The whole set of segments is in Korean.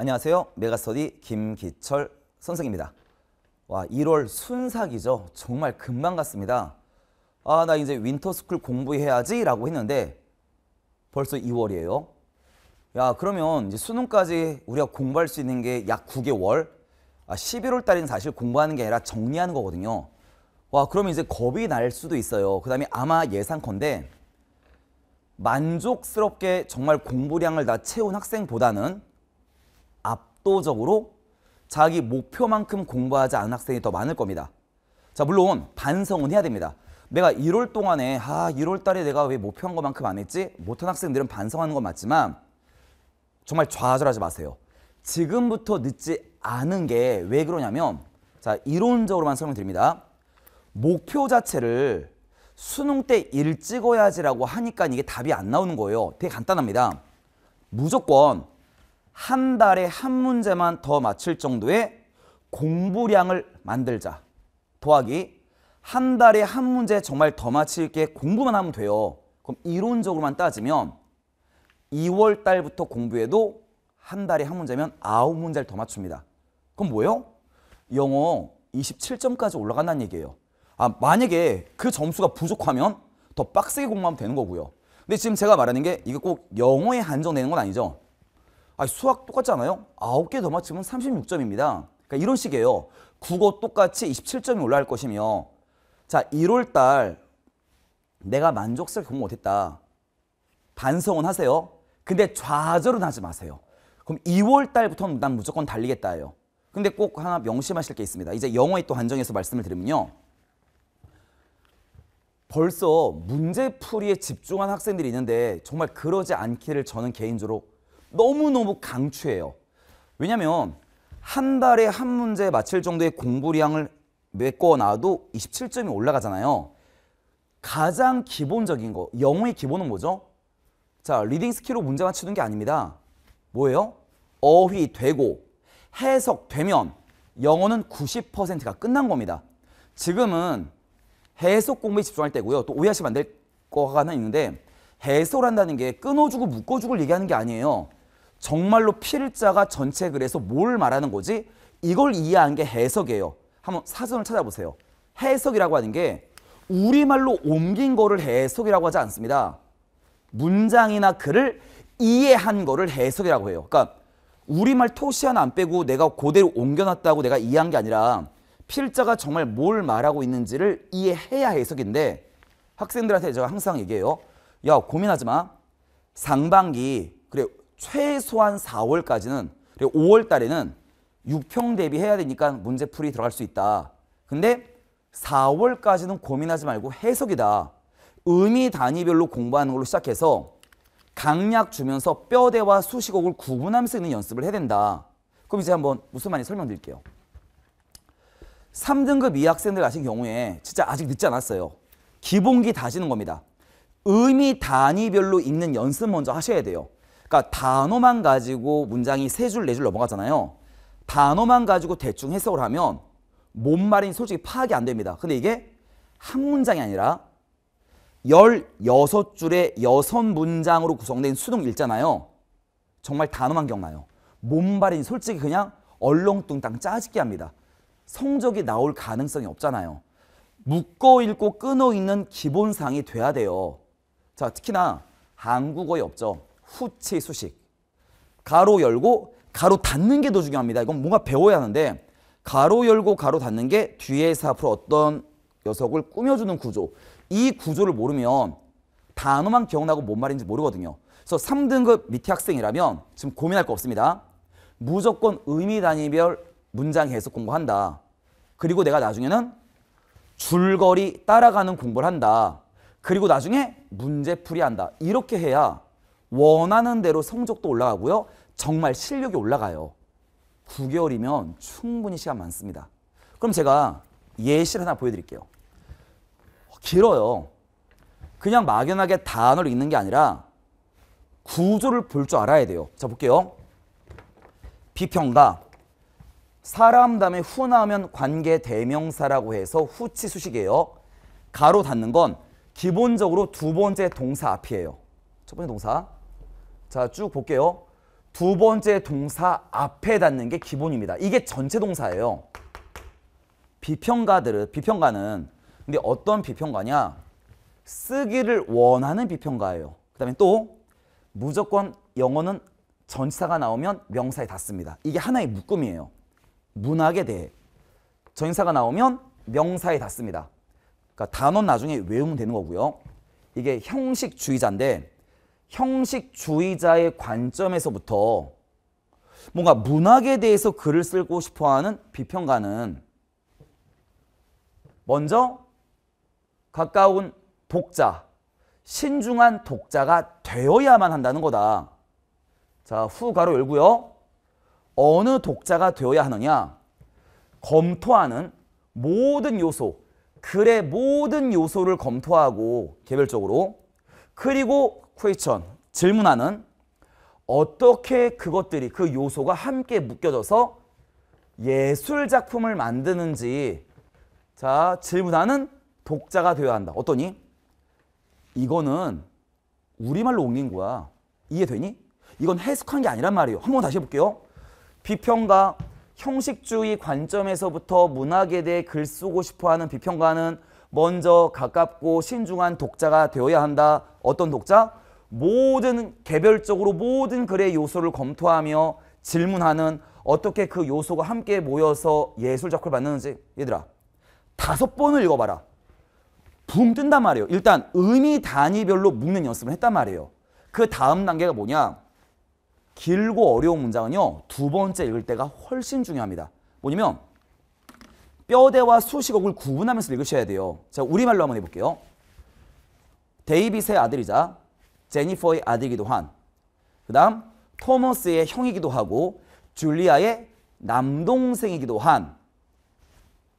안녕하세요. 메가스터디 김기철 선생입니다. 와, 1월 순삭이죠. 정말 금방 갔습니다. 아, 나 이제 윈터스쿨 공부해야지 라고 했는데 벌써 2월이에요. 야, 그러면 이제 수능까지 우리가 공부할 수 있는 게 약 9개월. 아, 11월 달인 사실 공부하는 게 아니라 정리하는 거거든요. 와, 그러면 이제 겁이 날 수도 있어요. 그 다음에 아마 예상컨대 만족스럽게 정말 공부량을 다 채운 학생보다는 압도적으로 자기 목표만큼 공부하지 않은 학생이 더 많을 겁니다. 자 물론 반성은 해야 됩니다. 내가 1월 동안에 아 1월 달에 내가 왜 목표한 것만큼 안 했지? 못한 학생들은 반성하는 건 맞지만 정말 좌절하지 마세요. 지금부터 늦지 않은 게 왜 그러냐면 자 이론적으로만 설명드립니다. 목표 자체를 수능 때 일찍어야지라고 하니까 이게 답이 안 나오는 거예요. 되게 간단합니다. 무조건 한 달에 한 문제만 더맞출 정도의 공부량을 만들자. 더하기 한 달에 한 문제 정말 더 맞힐게 공부만 하면 돼요. 그럼 이론적으로만 따지면 2월 달부터 공부해도 한 달에 한 문제면 9문제를 더 맞춥니다. 그럼 뭐예요? 영어 27점까지 올라간다는 얘기예요. 아, 만약에 그 점수가 부족하면 더 빡세게 공부하면 되는 거고요. 근데 지금 제가 말하는 게 이게 꼭 영어에 한정되는 건 아니죠. 아, 수학 똑같잖아요. 9개 더 맞추면 36점입니다. 그러니까 이런 식이에요. 국어 똑같이 27점이 올라갈 것이며 자 1월달 내가 만족스럽게 공부 못했다. 반성은 하세요. 근데 좌절은 하지 마세요. 그럼 2월달부터는 난 무조건 달리겠다 해요. 근데 꼭 하나 명심하실 게 있습니다. 이제 영어의또한정에서 말씀을 드리면요. 벌써 문제풀이에 집중한 학생들이 있는데 정말 그러지 않기를 저는 개인적으로 너무너무 강추해요. 왜냐면 한 달에 한 문제 맞힐 정도의 공부량을 메꿔놔도 27점이 올라가잖아요. 가장 기본적인 거, 영어의 기본은 뭐죠? 자, 리딩 스킬로 문제 맞추는 게 아닙니다. 뭐예요? 어휘, 되고, 해석, 되면 영어는 90%가 끝난 겁니다. 지금은 해석 공부에 집중할 때고요. 또 오해하시면 안 될 거 하나 있는데 해설한다는 게 끊어주고 묶어주고 얘기하는 게 아니에요. 정말로 필자가 전체 글에서 뭘 말하는 거지? 이걸 이해한 게 해석이에요. 한번 사전을 찾아보세요. 해석이라고 하는 게 우리말로 옮긴 거를 해석이라고 하지 않습니다. 문장이나 글을 이해한 거를 해석이라고 해요. 그러니까 우리말 토시 하나 안 빼고 내가 그대로 옮겨놨다고 내가 이해한 게 아니라 필자가 정말 뭘 말하고 있는지를 이해해야 해석인데 학생들한테 제가 항상 얘기해요. 야 고민하지 마. 상반기 그래 최소한 4월까지는 그리고 5월 달에는 6평 대비해야 되니까 문제풀이 들어갈 수 있다. 근데 4월까지는 고민하지 말고 해석이다. 의미 단위별로 공부하는 걸로 시작해서 강약 주면서 뼈대와 수식어를 구분하면서 있는 연습을 해야 된다. 그럼 이제 한번 무슨 말인지 설명드릴게요. 3등급 이학생들 같은 경우에 진짜 아직 늦지 않았어요. 기본기 다지는 겁니다. 의미 단위별로 있는 연습 먼저 하셔야 돼요. 그러니까 단어만 가지고 문장이 세 줄, 네 줄 넘어가잖아요. 단어만 가지고 대충 해석을 하면 뭔 말인지 솔직히 파악이 안 됩니다. 근데 이게 한 문장이 아니라 16줄의 6문장으로 구성된 수능 읽잖아요. 정말 단어만 기억나요. 뭔 말인지 솔직히 그냥 얼렁뚱땅 짜집기 합니다. 성적이 나올 가능성이 없잖아요. 묶어 읽고 끊어 읽는 기본상이 돼야 돼요. 자, 특히나 한국어에 없죠. 후치 수식. 가로 열고 가로 닫는 게 더 중요합니다. 이건 뭔가 배워야 하는데 가로 열고 가로 닫는 게 뒤에서 앞으로 어떤 녀석을 꾸며주는 구조. 이 구조를 모르면 단어만 기억나고 뭔 말인지 모르거든요. 그래서 3등급 밑에 학생이라면 지금 고민할 거 없습니다. 무조건 의미 단위별 문장 해석 공부한다. 그리고 내가 나중에는 줄거리 따라가는 공부를 한다. 그리고 나중에 문제풀이 한다. 이렇게 해야 원하는 대로 성적도 올라가고요. 정말 실력이 올라가요. 9개월이면 충분히 시간 많습니다. 그럼 제가 예시를 하나 보여드릴게요. 길어요. 그냥 막연하게 단어를 읽는 게 아니라 구조를 볼 줄 알아야 돼요. 자 볼게요. 비평가. 사람 다음에 후 나오면 관계 대명사라고 해서 후치 수식이에요. 가로 닫는 건 기본적으로 두 번째 동사 앞이에요. 첫 번째 동사. 자, 쭉 볼게요. 두 번째 동사 앞에 닿는 게 기본입니다. 이게 전체 동사예요. 비평가들은, 비평가는 근데 어떤 비평가냐? 쓰기를 원하는 비평가예요. 그 다음에 또 무조건 영어는 전치사가 나오면 명사에 닿습니다. 이게 하나의 묶음이에요. 문학에 대해. 전치사가 나오면 명사에 닿습니다. 그러니까 단어 나중에 외우면 되는 거고요. 이게 형식주의자인데 형식주의자의 관점에서부터 뭔가 문학에 대해서 글을 쓰고 싶어하는 비평가는 먼저 가까운 독자, 신중한 독자가 되어야만 한다는 거다. 자, 후가로 열고요. 어느 독자가 되어야 하느냐? 검토하는 모든 요소, 글의 모든 요소를 검토하고 개별적으로 그리고 쿠에이천 질문하는 어떻게 그것들이 그 요소가 함께 묶여져서 예술 작품을 만드는지 자 질문하는 독자가 되어야 한다. 어떠니? 이거는 우리말로 옮긴 거야. 이해되니? 이건 해석한 게 아니란 말이에요. 한번 다시 해볼게요. 비평가 형식주의 관점에서부터 문학에 대해 글 쓰고 싶어하는 비평가는 먼저 가깝고 신중한 독자가 되어야 한다. 어떤 독자? 모든 개별적으로 모든 글의 요소를 검토하며 질문하는 어떻게 그 요소가 함께 모여서 예술 작품을 만드는지 얘들아 다섯 번을 읽어봐라 붕 뜬단 말이에요 일단 의미 단위별로 묶는 연습을 했단 말이에요 그 다음 단계가 뭐냐 길고 어려운 문장은요 두 번째 읽을 때가 훨씬 중요합니다 뭐냐면 뼈대와 수식어를 구분하면서 읽으셔야 돼요 자 우리말로 한번 해볼게요 데이빗의 아들이자 제니퍼의 아들이기도 한, 그 다음 토머스의 형이기도 하고 줄리아의 남동생이기도 한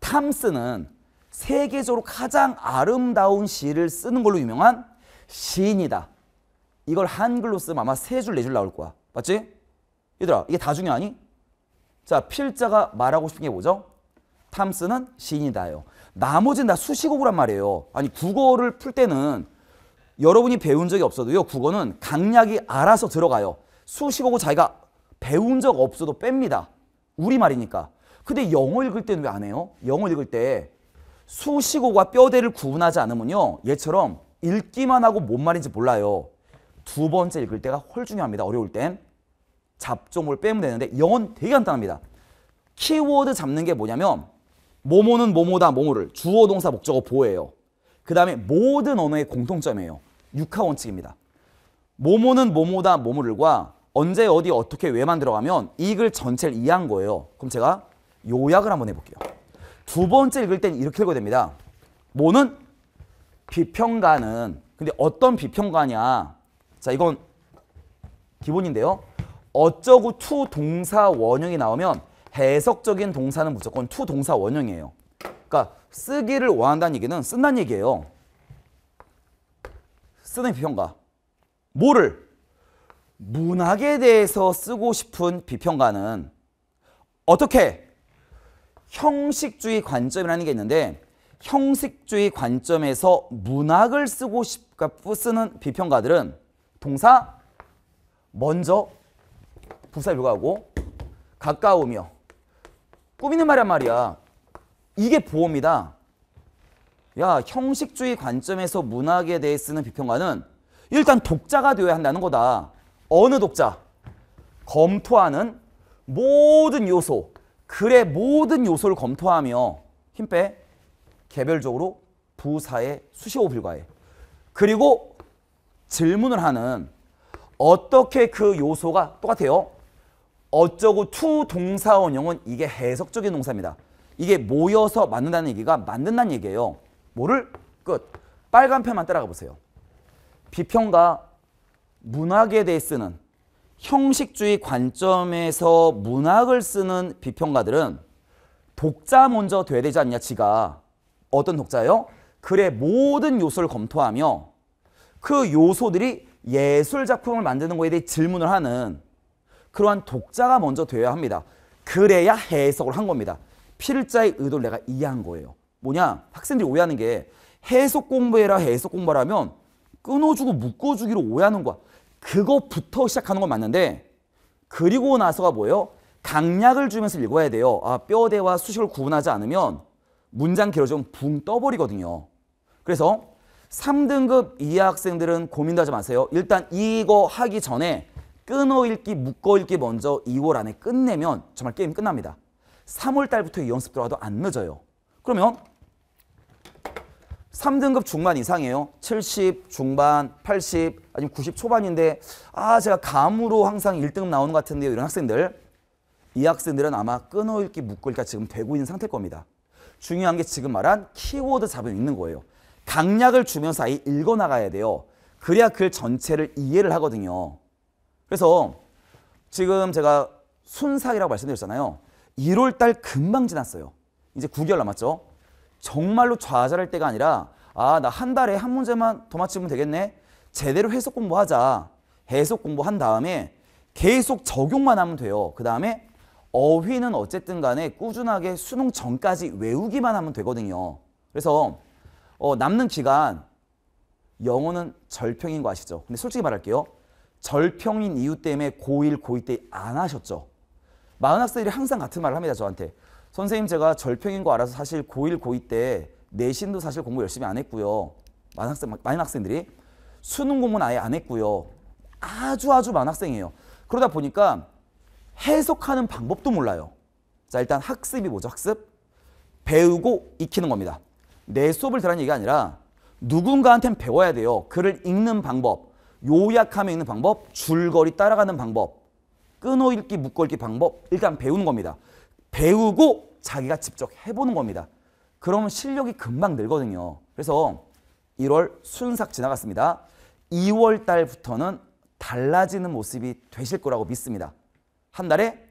탐스는 세계적으로 가장 아름다운 시를 쓰는 걸로 유명한 시인이다. 이걸 한글로 쓰면 아마 세 줄, 네 줄 나올 거야. 맞지? 얘들아, 이게 다 중요하니? 자, 필자가 말하고 싶은 게 뭐죠? 탐스는 시인이다요. 나머지는 다 수식어란 말이에요. 아니, 국어를 풀 때는 여러분이 배운 적이 없어도요. 국어는 강약이 알아서 들어가요. 수식어고 자기가 배운 적 없어도 뺍니다. 우리말이니까. 근데 영어 읽을 때는 왜 안 해요? 영어 읽을 때 수식어가 뼈대를 구분하지 않으면요. 얘처럼 읽기만 하고 뭔 말인지 몰라요. 두 번째 읽을 때가 훨 중요합니다. 어려울 땐 잡종을 빼면 되는데 영어는 되게 간단합니다. 키워드 잡는 게 뭐냐면 모모는 모모다 모모를 주어 동사 목적어 보호예요. 그 다음에 모든 언어의 공통점이에요. 육하 원칙입니다. 모모는 모모다 모모를과 언제 어디 어떻게 왜만 들어가면 이 글 전체를 이해한 거예요. 그럼 제가 요약을 한번 해볼게요. 두 번째 읽을 땐 이렇게 읽어야 됩니다. 모는 비평가는 근데 어떤 비평가냐 자 이건 기본인데요. 어쩌고 투 동사 원형이 나오면 해석적인 동사는 무조건 투 동사 원형이에요. 그러니까 쓰기를 원한다는 얘기는 쓴다는 얘기예요. 쓰는 비평가. 뭐를? 문학에 대해서 쓰고 싶은 비평가는 어떻게? 형식주의 관점이라는 게 있는데 형식주의 관점에서 문학을 쓰고 싶가 쓰는 비평가들은 동사 먼저 부사 불과하고 가까우며 꾸미는 말이란 말이야. 이게 보호입니다. 야 형식주의 관점에서 문학에 대해 쓰는 비평가는 일단 독자가 되어야 한다는 거다. 어느 독자? 검토하는 모든 요소, 글의 모든 요소를 검토하며 힘 빼 개별적으로 부사의 수시호 불과해. 그리고 질문을 하는 어떻게 그 요소가 똑같아요. 어쩌고 투 동사원형은 이게 해석적인 동사입니다. 이게 모여서 만든다는 얘기가 만든다는 얘기예요. 뭐를? 끝. 빨간 편만 따라가 보세요. 비평가 문학에 대해 쓰는 형식주의 관점에서 문학을 쓰는 비평가들은 독자 먼저 돼야 되지 않냐 지가 어떤 독자요 글의 모든 요소를 검토하며 그 요소들이 예술 작품을 만드는 것에 대해 질문을 하는 그러한 독자가 먼저 되어야 합니다. 그래야 해석을 한 겁니다. 필자의 의도를 내가 이해한 거예요. 뭐냐 학생들이 오해하는 게 해석 공부해라 해석 공부하면 라 끊어주고 묶어주기로 오해하는 거야. 그거부터 시작하는 건 맞는데 그리고 나서가 뭐예요? 강약을 주면서 읽어야 돼요. 아, 뼈대와 수식을 구분하지 않으면 문장 길어지면 붕 떠버리거든요. 그래서 3등급 이하 학생들은 고민도 하지 마세요. 일단 이거 하기 전에 끊어 읽기, 묶어 읽기 먼저 2월 안에 끝내면 정말 게임 끝납니다. 3월 달부터 이 연습 들어가도 안 늦어요. 그러면 3등급 중반 이상이에요. 70 중반, 80 아니면 90 초반인데 아 제가 감으로 항상 1등급 나오는 것 같은데요. 이런 학생들. 이 학생들은 아마 끊어읽기 묶을까 지금 되고 있는 상태일 겁니다. 중요한 게 지금 말한 키워드 잡음 있는 거예요. 강약을 주면서 아예 읽어나가야 돼요. 그래야 글 그 전체를 이해를 하거든요. 그래서 지금 제가 순삭이라고 말씀드렸잖아요. 1월달 금방 지났어요. 이제 9개월 남았죠. 정말로 좌절할 때가 아니라 아 나 한 달에 한 문제만 더 맞추면 되겠네 제대로 해석 공부하자 해석 공부한 다음에 계속 적용만 하면 돼요 그 다음에 어휘는 어쨌든 간에 꾸준하게 수능 전까지 외우기만 하면 되거든요 그래서 어, 남는 기간 영어는 절평인 거 아시죠? 근데 솔직히 말할게요. 절평인 이유 때문에 고1, 고2 때 안 하셨죠? 많은 학생들이 항상 같은 말을 합니다. 저한테. 선생님 제가 절평인 거 알아서 사실 고1 고2 때 내신도 사실 공부 열심히 안 했고요. 많은 학생 많은 학생들이 수능 공부는 아예 안 했고요. 아주 아주 많은 학생이에요. 그러다 보니까 해석하는 방법도 몰라요. 자 일단 학습이 뭐죠? 학습 배우고 익히는 겁니다. 내 수업을 들라는 얘기가 아니라 누군가한텐 배워야 돼요. 글을 읽는 방법, 요약하며 읽는 방법, 줄거리 따라가는 방법, 끊어읽기, 묶어읽기 방법 일단 배우는 겁니다. 배우고 자기가 직접 해보는 겁니다. 그러면 실력이 금방 늘거든요. 그래서 1월 순삭 지나갔습니다. 2월 달부터는 달라지는 모습이 되실 거라고 믿습니다. 한 달에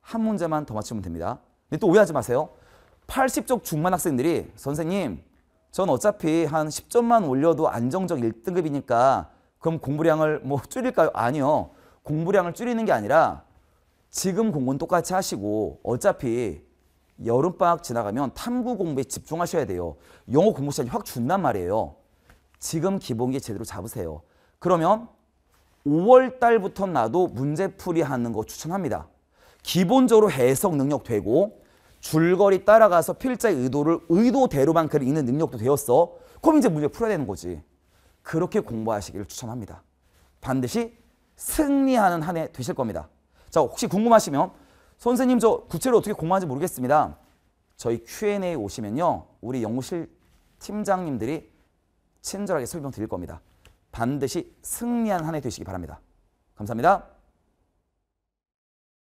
한 문제만 더 맞추면 됩니다. 근데 또 오해하지 마세요. 80쪽 중반 학생들이 선생님 전 어차피 한 10점만 올려도 안정적 1등급이니까 그럼 공부량을 뭐 줄일까요? 아니요. 공부량을 줄이는 게 아니라 지금 공부는 똑같이 하시고 어차피 여름방학 지나가면 탐구 공부에 집중하셔야 돼요. 영어 공부 시간이 확 준단 말이에요. 지금 기본기 제대로 잡으세요. 그러면 5월 달부터 나도 문제풀이 하는 거 추천합니다. 기본적으로 해석 능력 되고 줄거리 따라가서 필자의 의도를 의도대로만 글 읽는 능력도 되었어. 그럼 이제 문제 풀어야 되는 거지. 그렇게 공부하시기를 추천합니다. 반드시 승리하는 한 해 되실 겁니다. 자, 혹시 궁금하시면 선생님 저 구체로 어떻게 공부하는지 모르겠습니다. 저희 q a 오시면요. 우리 연구실 팀장님들이 친절하게 설명드릴 겁니다. 반드시 승리한 한 해 되시기 바랍니다. 감사합니다.